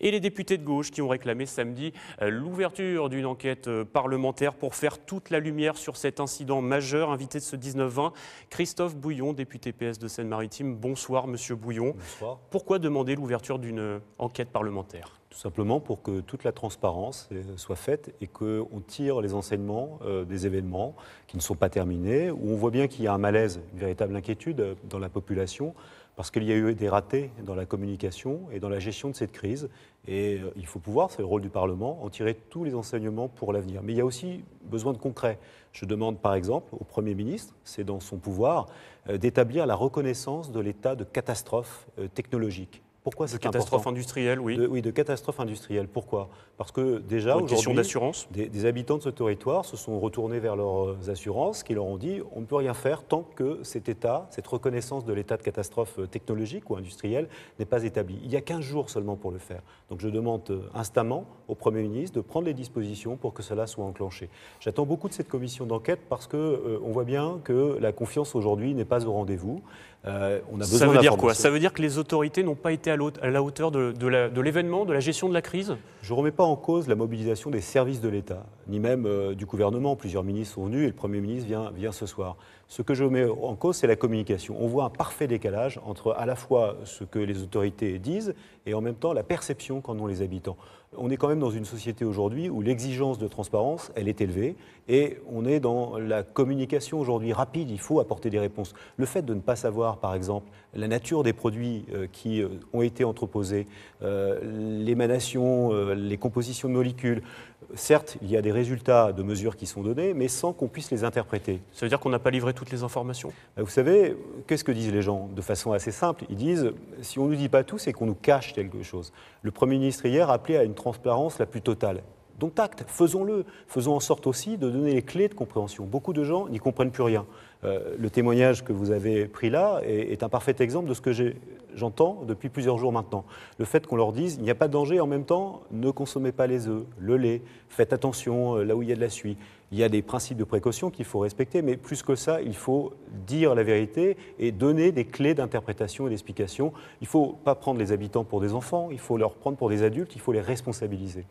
et les députés de gauche qui ont réclamé samedi euh, l'ouverture d'une enquête euh, parlementaire pour faire toute la lumière sur cet incident majeur. Invité de ce 19-20, Christophe Bouillon, député PS de Seine-Maritime. Bonsoir, monsieur Bouillon. Bonsoir. Pourquoi demander l'ouverture d'une euh, enquête parlementaire tout simplement pour que toute la transparence euh, soit faite et qu'on tire les enseignements euh, des événements qui ne sont pas terminés, où on voit bien qu'il y a un malaise, une véritable inquiétude euh, dans la population, parce qu'il y a eu des ratés dans la communication et dans la gestion de cette crise. Et il faut pouvoir, c'est le rôle du Parlement, en tirer tous les enseignements pour l'avenir. Mais il y a aussi besoin de concret. Je demande par exemple au Premier ministre, c'est dans son pouvoir, d'établir la reconnaissance de l'état de catastrophe technologique pourquoi c'est catastrophe industrielle, oui. oui, de catastrophe industrielle. Pourquoi Parce que déjà aujourd'hui, Des, habitants de ce territoire se sont retournés vers leurs euh, assurances, qui leur ont dit on ne peut rien faire tant que cet état, cette reconnaissance de l'état de catastrophe euh, technologique ou industrielle n'est pas établie. Il y a 15 jours seulement pour le faire. Donc je demande euh, instamment au Premier ministre de prendre les dispositions pour que cela soit enclenché. J'attends beaucoup de cette commission d'enquête parce que on voit bien que la confiance aujourd'hui n'est pas au rendez-vous. on a besoin Ça veut dire quoi Ça veut dire que les autorités n'ont pas été à la hauteur de, de l'événement, de, la gestion de la crise Je ne remets pas en cause la mobilisation des services de l'État, ni même euh, du gouvernement. Plusieurs ministres sont venus et le Premier ministre vient, vient ce soir. Ce que je mets en cause, c'est la communication. On voit un parfait décalage entre à la fois ce que les autorités disent et en même temps la perception qu'en ont les habitants. On est quand même dans une société aujourd'hui où l'exigence de transparence, elle est élevée et on est dans la communication aujourd'hui rapide, il faut apporter des réponses. Le fait de ne pas savoir, par exemple, la nature des produits euh, qui ont euh, ont été entreposés, euh, l'émanation, euh, les compositions de molécules. Certes, il y a des résultats de mesures qui sont donnés, mais sans qu'on puisse les interpréter. Ça veut dire qu'on n'a pas livré toutes les informations bah, Vous savez, qu'est-ce que disent les gens de façon assez simple Ils disent, si on ne nous dit pas tout, c'est qu'on nous cache quelque chose. Le Premier ministre hier a appelé à une transparence la plus totale. Donc tact, faisons-le. Faisons en sorte aussi de donner les clés de compréhension. Beaucoup de gens n'y comprennent plus rien. Euh, le témoignage que vous avez pris là est un parfait exemple de ce que j'ai j'entends depuis plusieurs jours maintenant. Le fait qu'on leur dise, il n'y a pas de danger, en même temps, ne consommez pas les œufs, le lait, faites attention euh, là où il y a de la suie. Il y a des principes de précaution qu'il faut respecter, mais plus que ça, il faut dire la vérité et donner des clés d'interprétation et d'explication. Il ne faut pas prendre les habitants pour des enfants, il faut leur prendre pour des adultes, il faut les responsabiliser.